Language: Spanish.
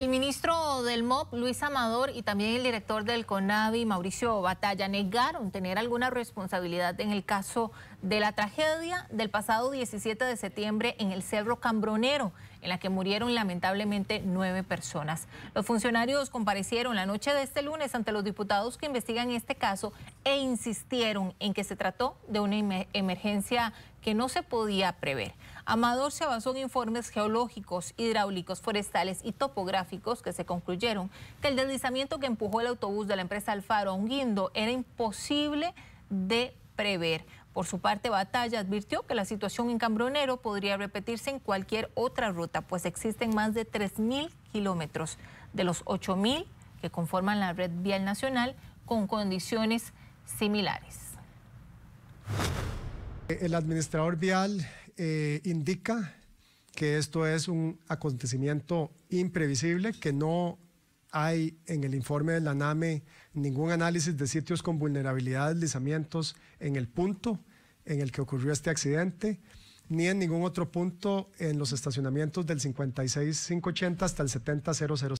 El ministro del MOP, Luis Amador, y también el director del CONAVI, Mauricio Batalla, negaron tener alguna responsabilidad en el caso de la tragedia del pasado 17 de septiembre en el Cerro Cambronero, en la que murieron lamentablemente nueve personas. Los funcionarios comparecieron la noche de este lunes ante los diputados que investigan este caso e insistieron en que se trató de una emergencia que no se podía prever. Amador se basó en informes geológicos, hidráulicos, forestales y topográficos que se concluyeron que el deslizamiento que empujó el autobús de la empresa Alfaro a un guindo era imposible de prever. Por su parte, Batalla advirtió que la situación en Cambronero podría repetirse en cualquier otra ruta, pues existen más de 3.000 kilómetros de los 8.000 que conforman la red vial nacional con condiciones similares. El administrador vial eh, indica que esto es un acontecimiento imprevisible que no hay en el informe de la NAME ningún análisis de sitios con vulnerabilidad, deslizamientos en el punto en el que ocurrió este accidente, ni en ningún otro punto en los estacionamientos del 56580 hasta el 7000.